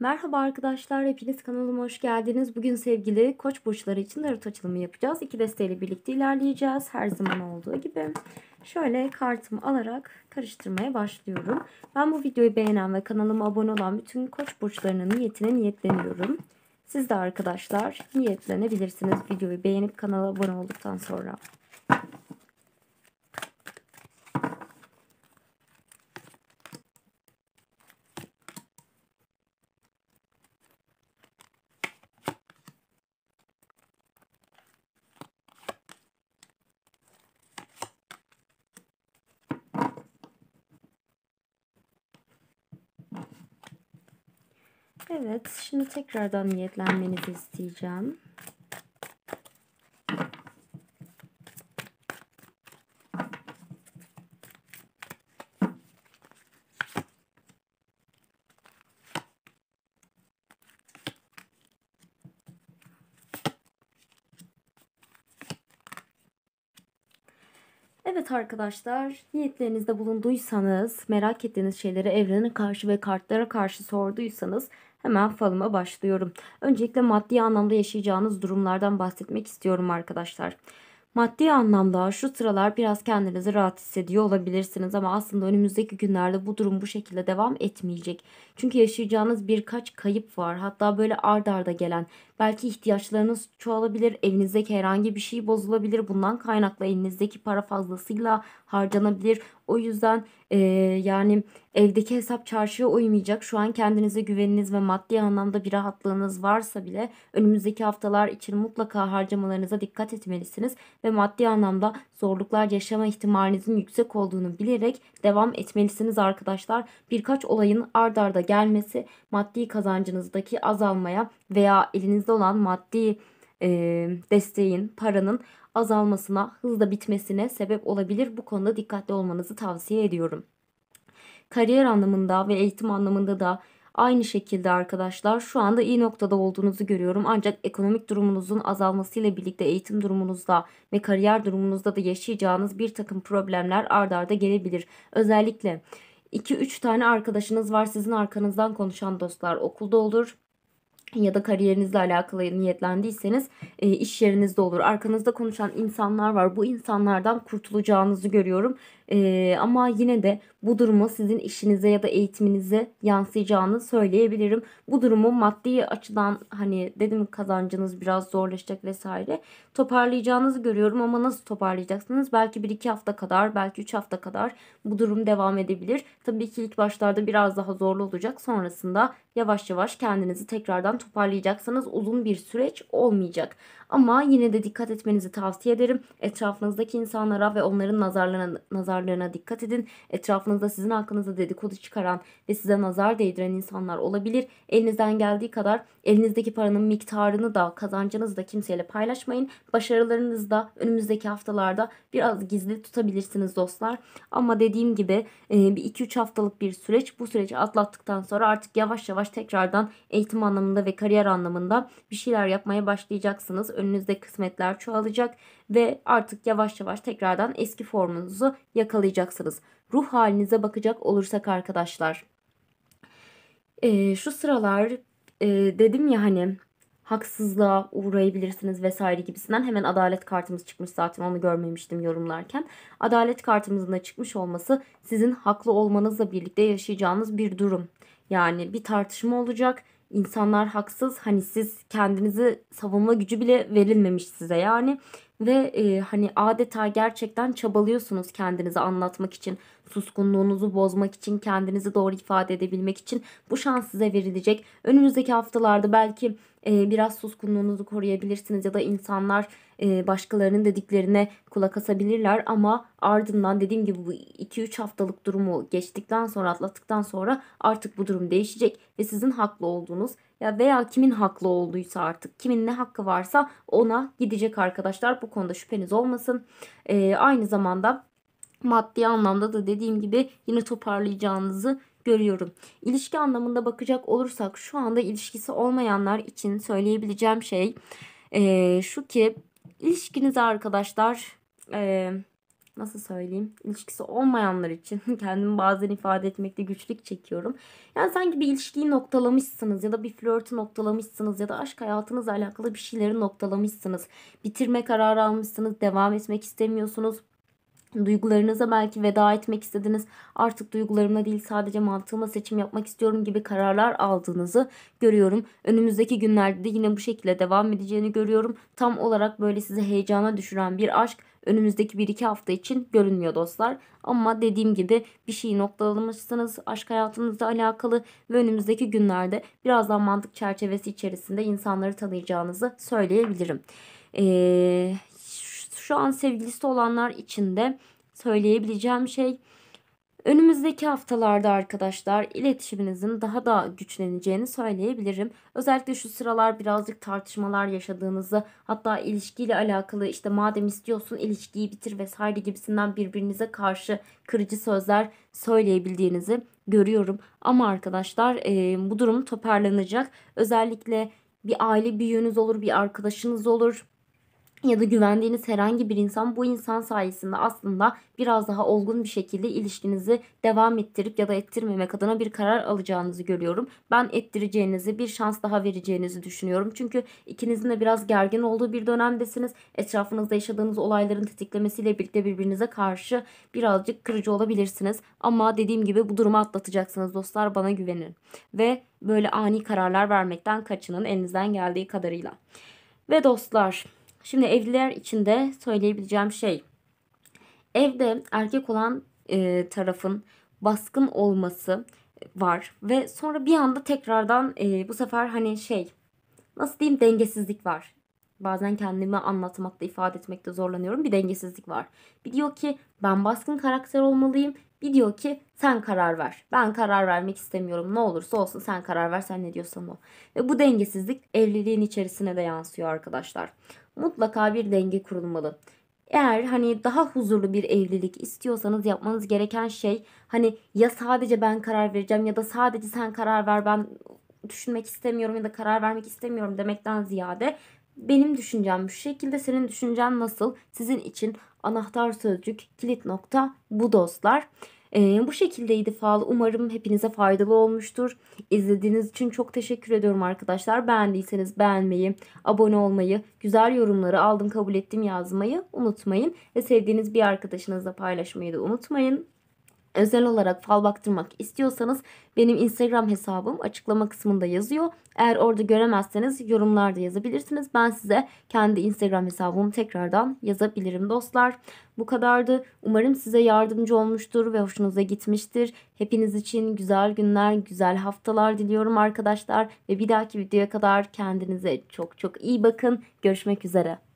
Merhaba arkadaşlar, hepiniz kanalıma hoş geldiniz. Bugün sevgili koç burçları için tarot açılımı yapacağız. İki desteyle birlikte ilerleyeceğiz her zaman olduğu gibi. Şöyle kartımı alarak karıştırmaya başlıyorum. Ben bu videoyu beğenen ve kanalıma abone olan bütün koç burçlarının niyetine niyetleniyorum. Siz de arkadaşlar niyetlenebilirsiniz videoyu beğenip kanala abone olduktan sonra. Evet, şimdi tekrardan niyetlenmenizi isteyeceğim. Evet arkadaşlar, niyetlerinizde bulunduysanız, merak ettiğiniz şeyleri evrene karşı ve kartlara karşı sorduysanız Hemen falıma başlıyorum. Öncelikle maddi anlamda yaşayacağınız durumlardan bahsetmek istiyorum arkadaşlar. Maddi anlamda şu sıralar biraz kendinizi rahat hissediyor olabilirsiniz ama aslında önümüzdeki günlerde bu durum bu şekilde devam etmeyecek. Çünkü yaşayacağınız birkaç kayıp var. Hatta böyle ard arda gelen belki ihtiyaçlarınız çoğalabilir, evinizdeki herhangi bir şey bozulabilir. Bundan kaynaklı elinizdeki para fazlasıyla harcanabilir. O yüzden e, yani evdeki hesap çarşıya uymayacak. Şu an kendinize güveniniz ve maddi anlamda bir rahatlığınız varsa bile önümüzdeki haftalar için mutlaka harcamalarınıza dikkat etmelisiniz ve maddi anlamda zorluklar yaşama ihtimalinizin yüksek olduğunu bilerek devam etmelisiniz arkadaşlar. Birkaç olayın ard arda gelmesi maddi kazancınızdaki azalmaya veya elinizde olan maddi e, desteğin, paranın azalmasına, hızla bitmesine sebep olabilir. Bu konuda dikkatli olmanızı tavsiye ediyorum. Kariyer anlamında ve eğitim anlamında da Aynı şekilde arkadaşlar şu anda iyi noktada olduğunuzu görüyorum. Ancak ekonomik durumunuzun azalmasıyla birlikte eğitim durumunuzda ve kariyer durumunuzda da yaşayacağınız bir takım problemler ardarda arda gelebilir. Özellikle 2-3 tane arkadaşınız var sizin arkanızdan konuşan dostlar okulda olur ya da kariyerinizle alakalı niyetlendiyseniz e, iş yerinizde olur. Arkanızda konuşan insanlar var. Bu insanlardan kurtulacağınızı görüyorum. E, ama yine de bu durumu sizin işinize ya da eğitiminize yansıyacağını söyleyebilirim. Bu durumu maddi açıdan hani dedim kazancınız biraz zorlaşacak vesaire toparlayacağınızı görüyorum ama nasıl toparlayacaksınız? Belki 1-2 hafta kadar belki 3 hafta kadar bu durum devam edebilir. Tabii ki ilk başlarda biraz daha zorlu olacak sonrasında yavaş yavaş kendinizi tekrardan toparlayacaksınız. Uzun bir süreç olmayacak. Ama yine de dikkat etmenizi tavsiye ederim. Etrafınızdaki insanlara ve onların nazarlarına, nazarlarına dikkat edin. Etrafınızda etrafınızda sizin hakkınızda dedikodu çıkaran ve size nazar değdiren insanlar olabilir. Elinizden geldiği kadar elinizdeki paranın miktarını da kazancınızı da kimseyle paylaşmayın. Başarılarınızı da önümüzdeki haftalarda biraz gizli tutabilirsiniz dostlar. Ama dediğim gibi e, bir 2-3 haftalık bir süreç bu süreci atlattıktan sonra artık yavaş yavaş tekrardan eğitim anlamında ve kariyer anlamında bir şeyler yapmaya başlayacaksınız. Önünüzde kısmetler çoğalacak ve artık yavaş yavaş tekrardan eski formunuzu yakalayacaksınız ruh halinize bakacak olursak arkadaşlar. E, şu sıralar e, dedim ya hani haksızlığa uğrayabilirsiniz vesaire gibisinden hemen adalet kartımız çıkmış zaten onu görmemiştim yorumlarken. Adalet kartımızın da çıkmış olması sizin haklı olmanızla birlikte yaşayacağınız bir durum. Yani bir tartışma olacak. İnsanlar haksız. Hani siz kendinizi savunma gücü bile verilmemiş size yani ve e, hani adeta gerçekten çabalıyorsunuz kendinizi anlatmak için suskunluğunuzu bozmak için, kendinizi doğru ifade edebilmek için bu şans size verilecek. Önümüzdeki haftalarda belki e, biraz suskunluğunuzu koruyabilirsiniz ya da insanlar e, başkalarının dediklerine kulak asabilirler ama ardından dediğim gibi bu 2-3 haftalık durumu geçtikten sonra atlattıktan sonra artık bu durum değişecek ve sizin haklı olduğunuz ya veya kimin haklı olduysa artık kimin ne hakkı varsa ona gidecek arkadaşlar bu konuda şüpheniz olmasın. E, aynı zamanda maddi anlamda da dediğim gibi yine toparlayacağınızı görüyorum. İlişki anlamında bakacak olursak şu anda ilişkisi olmayanlar için söyleyebileceğim şey e, şu ki ilişkinize arkadaşlar e, nasıl söyleyeyim ilişkisi olmayanlar için kendimi bazen ifade etmekte güçlük çekiyorum. Yani sanki bir ilişkiyi noktalamışsınız ya da bir flörtü noktalamışsınız ya da aşk hayatınızla alakalı bir şeyleri noktalamışsınız. Bitirme kararı almışsınız, devam etmek istemiyorsunuz, duygularınıza belki veda etmek istediniz. Artık duygularımla değil sadece mantığıma seçim yapmak istiyorum gibi kararlar aldığınızı görüyorum. Önümüzdeki günlerde de yine bu şekilde devam edeceğini görüyorum. Tam olarak böyle sizi heyecana düşüren bir aşk önümüzdeki 1-2 hafta için görünmüyor dostlar. Ama dediğim gibi bir şeyi noktalamışsınız aşk hayatınızla alakalı ve önümüzdeki günlerde birazdan mantık çerçevesi içerisinde insanları tanıyacağınızı söyleyebilirim. Ee, şu an sevgilisi olanlar için de söyleyebileceğim şey önümüzdeki haftalarda arkadaşlar iletişiminizin daha da güçleneceğini söyleyebilirim. Özellikle şu sıralar birazcık tartışmalar yaşadığınızı hatta ilişkiyle alakalı işte madem istiyorsun ilişkiyi bitir vesaire gibisinden birbirinize karşı kırıcı sözler söyleyebildiğinizi görüyorum. Ama arkadaşlar e, bu durum toparlanacak. Özellikle bir aile büyüğünüz olur, bir arkadaşınız olur ya da güvendiğiniz herhangi bir insan bu insan sayesinde aslında biraz daha olgun bir şekilde ilişkinizi devam ettirip ya da ettirmemek adına bir karar alacağınızı görüyorum. Ben ettireceğinizi, bir şans daha vereceğinizi düşünüyorum. Çünkü ikinizin de biraz gergin olduğu bir dönemdesiniz. Etrafınızda yaşadığınız olayların tetiklemesiyle birlikte birbirinize karşı birazcık kırıcı olabilirsiniz. Ama dediğim gibi bu durumu atlatacaksınız dostlar bana güvenin. Ve böyle ani kararlar vermekten kaçının elinizden geldiği kadarıyla. Ve dostlar Şimdi evliler için de söyleyebileceğim şey evde erkek olan e, tarafın baskın olması var ve sonra bir anda tekrardan e, bu sefer hani şey nasıl diyeyim dengesizlik var. Bazen kendimi anlatmakta, ifade etmekte zorlanıyorum. Bir dengesizlik var. Bir diyor ki ben baskın karakter olmalıyım. Bir diyor ki sen karar ver. Ben karar vermek istemiyorum. Ne olursa olsun sen karar ver. Sen ne diyorsan o. Ve bu dengesizlik evliliğin içerisine de yansıyor arkadaşlar mutlaka bir denge kurulmalı. Eğer hani daha huzurlu bir evlilik istiyorsanız yapmanız gereken şey hani ya sadece ben karar vereceğim ya da sadece sen karar ver ben düşünmek istemiyorum ya da karar vermek istemiyorum demekten ziyade benim düşüncem şu şekilde senin düşüncen nasıl sizin için anahtar sözcük kilit nokta bu dostlar. E, bu şekildeydi fal. Umarım hepinize faydalı olmuştur. İzlediğiniz için çok teşekkür ediyorum arkadaşlar. Beğendiyseniz beğenmeyi, abone olmayı, güzel yorumları aldım kabul ettim yazmayı unutmayın. Ve sevdiğiniz bir arkadaşınızla paylaşmayı da unutmayın özel olarak fal baktırmak istiyorsanız benim Instagram hesabım açıklama kısmında yazıyor. Eğer orada göremezseniz yorumlarda yazabilirsiniz. Ben size kendi Instagram hesabımı tekrardan yazabilirim dostlar. Bu kadardı. Umarım size yardımcı olmuştur ve hoşunuza gitmiştir. Hepiniz için güzel günler, güzel haftalar diliyorum arkadaşlar ve bir dahaki videoya kadar kendinize çok çok iyi bakın. Görüşmek üzere.